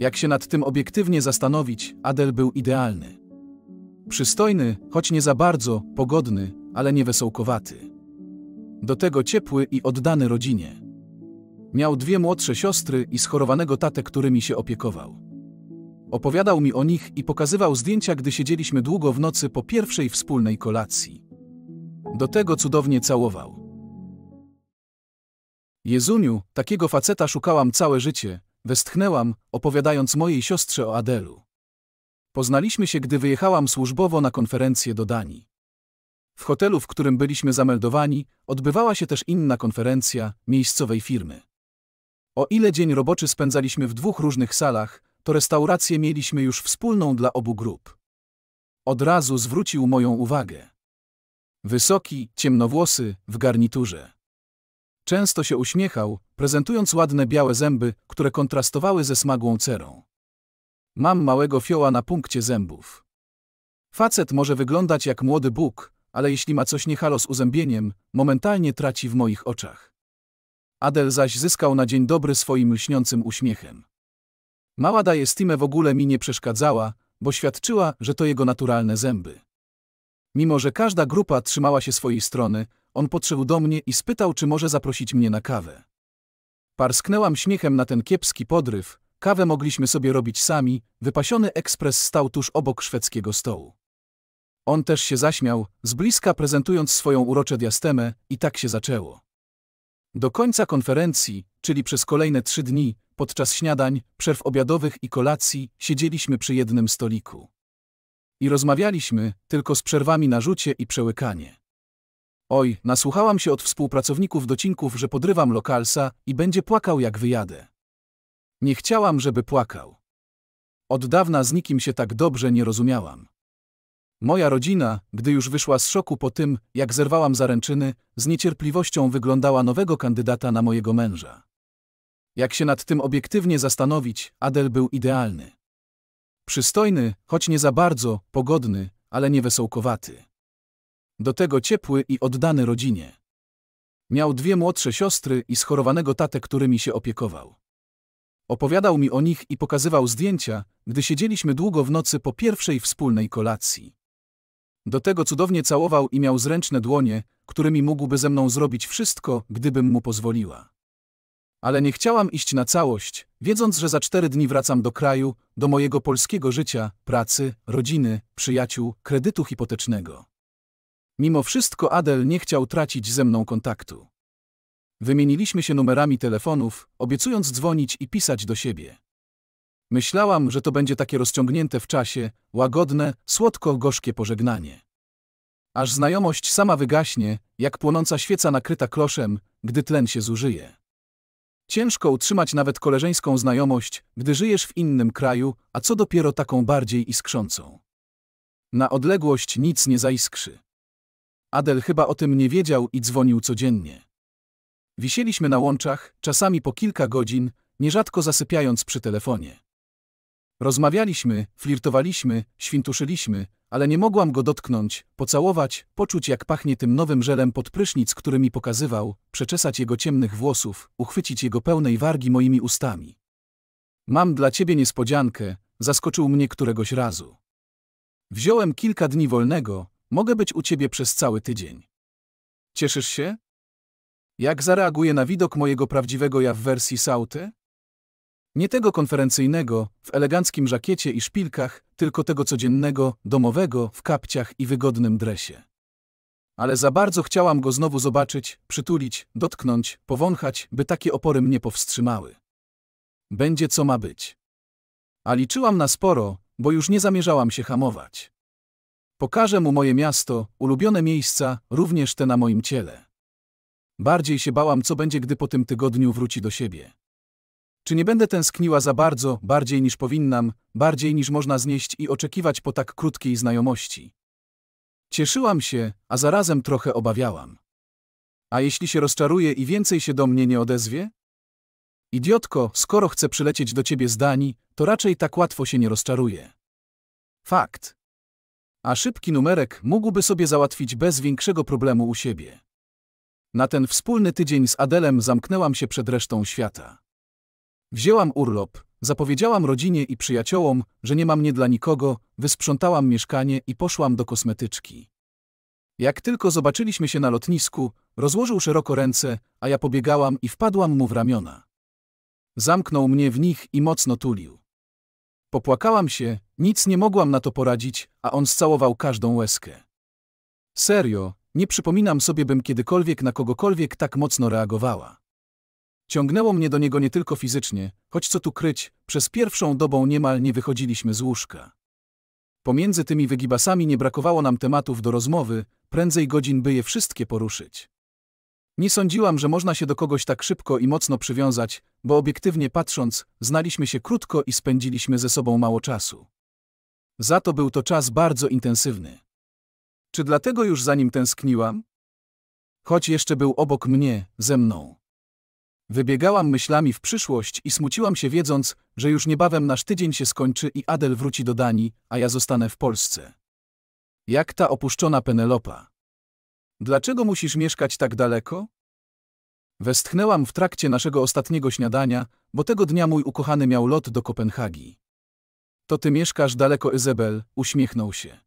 Jak się nad tym obiektywnie zastanowić, Adel był idealny. Przystojny, choć nie za bardzo, pogodny, ale nie wesołkowaty. Do tego ciepły i oddany rodzinie. Miał dwie młodsze siostry i schorowanego tatę, którymi się opiekował. Opowiadał mi o nich i pokazywał zdjęcia, gdy siedzieliśmy długo w nocy po pierwszej wspólnej kolacji. Do tego cudownie całował. Jezuniu, takiego faceta szukałam całe życie, westchnęłam, opowiadając mojej siostrze o Adelu. Poznaliśmy się, gdy wyjechałam służbowo na konferencję do Danii. W hotelu, w którym byliśmy zameldowani, odbywała się też inna konferencja miejscowej firmy. O ile dzień roboczy spędzaliśmy w dwóch różnych salach, to restaurację mieliśmy już wspólną dla obu grup. Od razu zwrócił moją uwagę. Wysoki, ciemnowłosy, w garniturze. Często się uśmiechał, prezentując ładne białe zęby, które kontrastowały ze smagłą cerą. Mam małego fioła na punkcie zębów. Facet może wyglądać jak młody Bóg, ale jeśli ma coś niehalo z uzębieniem, momentalnie traci w moich oczach. Adel zaś zyskał na dzień dobry swoim lśniącym uśmiechem. Mała daje Stime w ogóle mi nie przeszkadzała, bo świadczyła, że to jego naturalne zęby. Mimo, że każda grupa trzymała się swojej strony, on podszedł do mnie i spytał, czy może zaprosić mnie na kawę. Parsknęłam śmiechem na ten kiepski podryw, kawę mogliśmy sobie robić sami, wypasiony ekspres stał tuż obok szwedzkiego stołu. On też się zaśmiał, z bliska prezentując swoją urocze diastemę, i tak się zaczęło. Do końca konferencji, czyli przez kolejne trzy dni, podczas śniadań, przerw obiadowych i kolacji, siedzieliśmy przy jednym stoliku. I rozmawialiśmy, tylko z przerwami na rzucie i przełykanie. Oj, nasłuchałam się od współpracowników docinków, że podrywam lokalsa i będzie płakał jak wyjadę. Nie chciałam, żeby płakał. Od dawna z nikim się tak dobrze nie rozumiałam. Moja rodzina, gdy już wyszła z szoku po tym, jak zerwałam zaręczyny, z niecierpliwością wyglądała nowego kandydata na mojego męża. Jak się nad tym obiektywnie zastanowić, Adel był idealny. Przystojny, choć nie za bardzo, pogodny, ale nie wesołkowaty do tego ciepły i oddany rodzinie. Miał dwie młodsze siostry i schorowanego tatę, którymi się opiekował. Opowiadał mi o nich i pokazywał zdjęcia, gdy siedzieliśmy długo w nocy po pierwszej wspólnej kolacji. Do tego cudownie całował i miał zręczne dłonie, którymi mógłby ze mną zrobić wszystko, gdybym mu pozwoliła. Ale nie chciałam iść na całość, wiedząc, że za cztery dni wracam do kraju, do mojego polskiego życia, pracy, rodziny, przyjaciół, kredytu hipotecznego. Mimo wszystko Adel nie chciał tracić ze mną kontaktu. Wymieniliśmy się numerami telefonów, obiecując dzwonić i pisać do siebie. Myślałam, że to będzie takie rozciągnięte w czasie, łagodne, słodko-gorzkie pożegnanie. Aż znajomość sama wygaśnie, jak płonąca świeca nakryta kloszem, gdy tlen się zużyje. Ciężko utrzymać nawet koleżeńską znajomość, gdy żyjesz w innym kraju, a co dopiero taką bardziej iskrzącą. Na odległość nic nie zaiskrzy. Adel chyba o tym nie wiedział i dzwonił codziennie. Wisieliśmy na łączach, czasami po kilka godzin, nierzadko zasypiając przy telefonie. Rozmawialiśmy, flirtowaliśmy, świntuszyliśmy, ale nie mogłam go dotknąć, pocałować, poczuć jak pachnie tym nowym żelem pod prysznic, który mi pokazywał, przeczesać jego ciemnych włosów, uchwycić jego pełnej wargi moimi ustami. Mam dla ciebie niespodziankę, zaskoczył mnie któregoś razu. Wziąłem kilka dni wolnego, Mogę być u ciebie przez cały tydzień. Cieszysz się? Jak zareaguje na widok mojego prawdziwego ja w wersji Sauty? Nie tego konferencyjnego, w eleganckim żakiecie i szpilkach, tylko tego codziennego, domowego, w kapciach i wygodnym dresie. Ale za bardzo chciałam go znowu zobaczyć, przytulić, dotknąć, powąchać, by takie opory mnie powstrzymały. Będzie co ma być. A liczyłam na sporo, bo już nie zamierzałam się hamować. Pokażę mu moje miasto, ulubione miejsca, również te na moim ciele. Bardziej się bałam, co będzie, gdy po tym tygodniu wróci do siebie. Czy nie będę tęskniła za bardzo, bardziej niż powinnam, bardziej niż można znieść i oczekiwać po tak krótkiej znajomości? Cieszyłam się, a zarazem trochę obawiałam. A jeśli się rozczaruje i więcej się do mnie nie odezwie? Idiotko, skoro chcę przylecieć do ciebie z Danii, to raczej tak łatwo się nie rozczaruje. Fakt a szybki numerek mógłby sobie załatwić bez większego problemu u siebie. Na ten wspólny tydzień z Adelem zamknęłam się przed resztą świata. Wzięłam urlop, zapowiedziałam rodzinie i przyjaciołom, że nie mam nie dla nikogo, wysprzątałam mieszkanie i poszłam do kosmetyczki. Jak tylko zobaczyliśmy się na lotnisku, rozłożył szeroko ręce, a ja pobiegałam i wpadłam mu w ramiona. Zamknął mnie w nich i mocno tulił. Popłakałam się, nic nie mogłam na to poradzić, a on scałował każdą łezkę. Serio, nie przypominam sobie, bym kiedykolwiek na kogokolwiek tak mocno reagowała. Ciągnęło mnie do niego nie tylko fizycznie, choć co tu kryć, przez pierwszą dobą niemal nie wychodziliśmy z łóżka. Pomiędzy tymi wygibasami nie brakowało nam tematów do rozmowy, prędzej godzin by je wszystkie poruszyć. Nie sądziłam, że można się do kogoś tak szybko i mocno przywiązać, bo obiektywnie patrząc, znaliśmy się krótko i spędziliśmy ze sobą mało czasu. Za to był to czas bardzo intensywny. Czy dlatego już za nim tęskniłam? Choć jeszcze był obok mnie, ze mną. Wybiegałam myślami w przyszłość i smuciłam się wiedząc, że już niebawem nasz tydzień się skończy i Adel wróci do Danii, a ja zostanę w Polsce. Jak ta opuszczona Penelopa. Dlaczego musisz mieszkać tak daleko? Westchnęłam w trakcie naszego ostatniego śniadania, bo tego dnia mój ukochany miał lot do Kopenhagi. To ty mieszkasz daleko, Izabel, uśmiechnął się.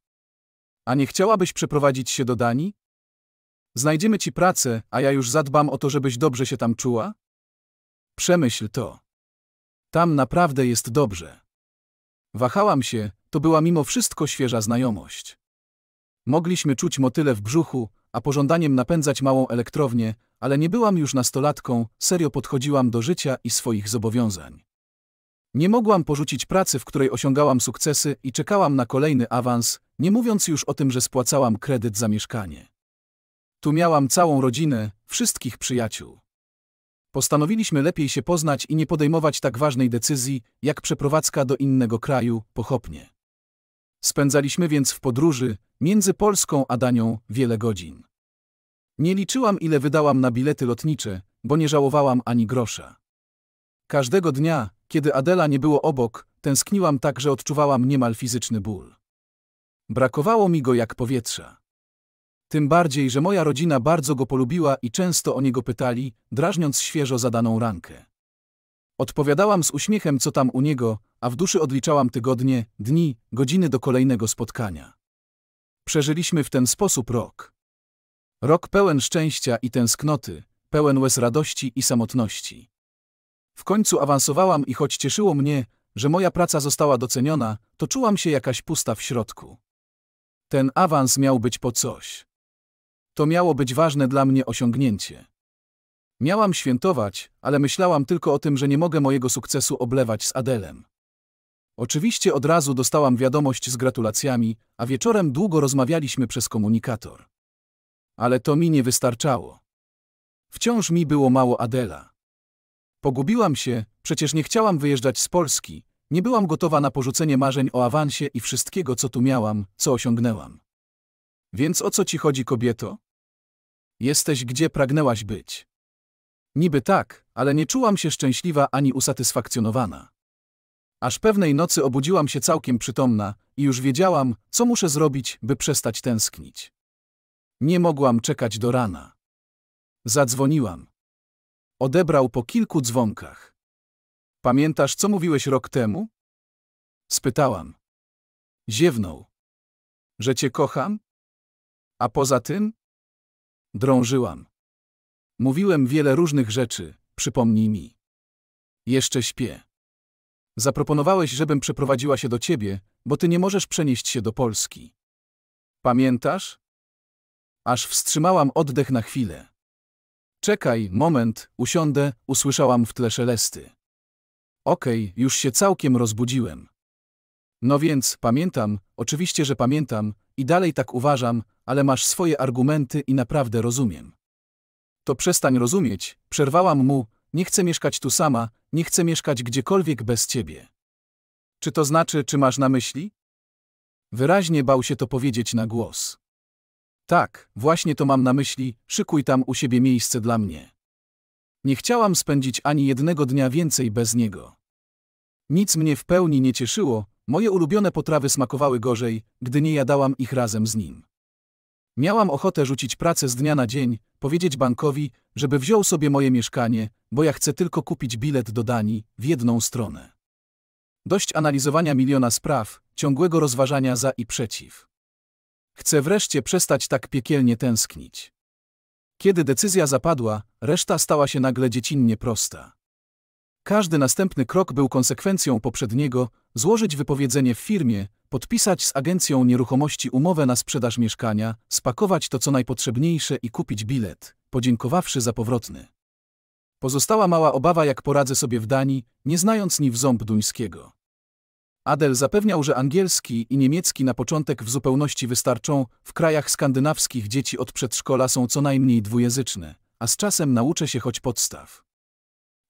A nie chciałabyś przeprowadzić się do Danii? Znajdziemy ci pracę, a ja już zadbam o to, żebyś dobrze się tam czuła? Przemyśl to. Tam naprawdę jest dobrze. Wahałam się, to była mimo wszystko świeża znajomość. Mogliśmy czuć motyle w brzuchu, a pożądaniem napędzać małą elektrownię, ale nie byłam już nastolatką, serio podchodziłam do życia i swoich zobowiązań. Nie mogłam porzucić pracy, w której osiągałam sukcesy i czekałam na kolejny awans, nie mówiąc już o tym, że spłacałam kredyt za mieszkanie. Tu miałam całą rodzinę, wszystkich przyjaciół. Postanowiliśmy lepiej się poznać i nie podejmować tak ważnej decyzji, jak przeprowadzka do innego kraju, pochopnie. Spędzaliśmy więc w podróży między Polską a Danią wiele godzin. Nie liczyłam ile wydałam na bilety lotnicze, bo nie żałowałam ani grosza. Każdego dnia, kiedy Adela nie było obok, tęskniłam tak, że odczuwałam niemal fizyczny ból. Brakowało mi go jak powietrza. Tym bardziej, że moja rodzina bardzo go polubiła i często o niego pytali, drażniąc świeżo zadaną rankę. Odpowiadałam z uśmiechem, co tam u niego, a w duszy odliczałam tygodnie, dni, godziny do kolejnego spotkania. Przeżyliśmy w ten sposób rok. Rok pełen szczęścia i tęsknoty, pełen łez radości i samotności. W końcu awansowałam i choć cieszyło mnie, że moja praca została doceniona, to czułam się jakaś pusta w środku. Ten awans miał być po coś. To miało być ważne dla mnie osiągnięcie. Miałam świętować, ale myślałam tylko o tym, że nie mogę mojego sukcesu oblewać z Adelem. Oczywiście od razu dostałam wiadomość z gratulacjami, a wieczorem długo rozmawialiśmy przez komunikator. Ale to mi nie wystarczało. Wciąż mi było mało Adela. Pogubiłam się, przecież nie chciałam wyjeżdżać z Polski, nie byłam gotowa na porzucenie marzeń o awansie i wszystkiego, co tu miałam, co osiągnęłam. Więc o co ci chodzi, kobieto? Jesteś gdzie pragnęłaś być. Niby tak, ale nie czułam się szczęśliwa ani usatysfakcjonowana. Aż pewnej nocy obudziłam się całkiem przytomna i już wiedziałam, co muszę zrobić, by przestać tęsknić. Nie mogłam czekać do rana. Zadzwoniłam. Odebrał po kilku dzwonkach. Pamiętasz, co mówiłeś rok temu? Spytałam. Ziewnął. Że cię kocham? A poza tym? Drążyłam. Mówiłem wiele różnych rzeczy, przypomnij mi. Jeszcze śpię. Zaproponowałeś, żebym przeprowadziła się do ciebie, bo ty nie możesz przenieść się do Polski. Pamiętasz? Aż wstrzymałam oddech na chwilę. Czekaj, moment, usiądę, usłyszałam w tle szelesty. Okej, okay, już się całkiem rozbudziłem. No więc, pamiętam, oczywiście, że pamiętam, i dalej tak uważam, ale masz swoje argumenty i naprawdę rozumiem to przestań rozumieć, przerwałam mu, nie chcę mieszkać tu sama, nie chcę mieszkać gdziekolwiek bez ciebie. Czy to znaczy, czy masz na myśli? Wyraźnie bał się to powiedzieć na głos. Tak, właśnie to mam na myśli, szykuj tam u siebie miejsce dla mnie. Nie chciałam spędzić ani jednego dnia więcej bez niego. Nic mnie w pełni nie cieszyło, moje ulubione potrawy smakowały gorzej, gdy nie jadałam ich razem z nim. Miałam ochotę rzucić pracę z dnia na dzień, powiedzieć bankowi, żeby wziął sobie moje mieszkanie, bo ja chcę tylko kupić bilet do Danii w jedną stronę. Dość analizowania miliona spraw, ciągłego rozważania za i przeciw. Chcę wreszcie przestać tak piekielnie tęsknić. Kiedy decyzja zapadła, reszta stała się nagle dziecinnie prosta. Każdy następny krok był konsekwencją poprzedniego, złożyć wypowiedzenie w firmie, podpisać z agencją nieruchomości umowę na sprzedaż mieszkania, spakować to co najpotrzebniejsze i kupić bilet, podziękowawszy za powrotny. Pozostała mała obawa, jak poradzę sobie w Danii, nie znając ni w ząb duńskiego. Adel zapewniał, że angielski i niemiecki na początek w zupełności wystarczą, w krajach skandynawskich dzieci od przedszkola są co najmniej dwujęzyczne, a z czasem nauczę się choć podstaw.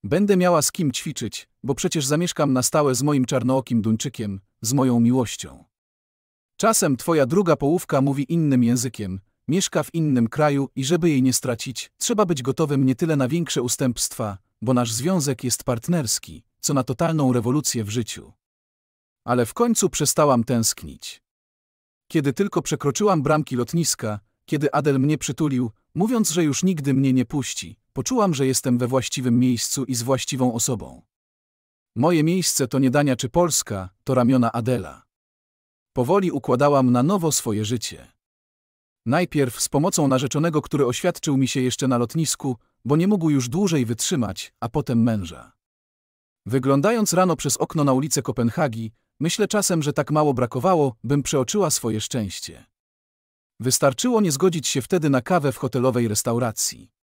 Będę miała z kim ćwiczyć, bo przecież zamieszkam na stałe z moim czarnookim Duńczykiem, z moją miłością. Czasem twoja druga połówka mówi innym językiem, mieszka w innym kraju i żeby jej nie stracić, trzeba być gotowym nie tyle na większe ustępstwa, bo nasz związek jest partnerski, co na totalną rewolucję w życiu. Ale w końcu przestałam tęsknić. Kiedy tylko przekroczyłam bramki lotniska, kiedy Adel mnie przytulił, mówiąc, że już nigdy mnie nie puści, Poczułam, że jestem we właściwym miejscu i z właściwą osobą. Moje miejsce to nie Dania czy Polska, to ramiona Adela. Powoli układałam na nowo swoje życie. Najpierw z pomocą narzeczonego, który oświadczył mi się jeszcze na lotnisku, bo nie mógł już dłużej wytrzymać, a potem męża. Wyglądając rano przez okno na ulicę Kopenhagi, myślę czasem, że tak mało brakowało, bym przeoczyła swoje szczęście. Wystarczyło nie zgodzić się wtedy na kawę w hotelowej restauracji.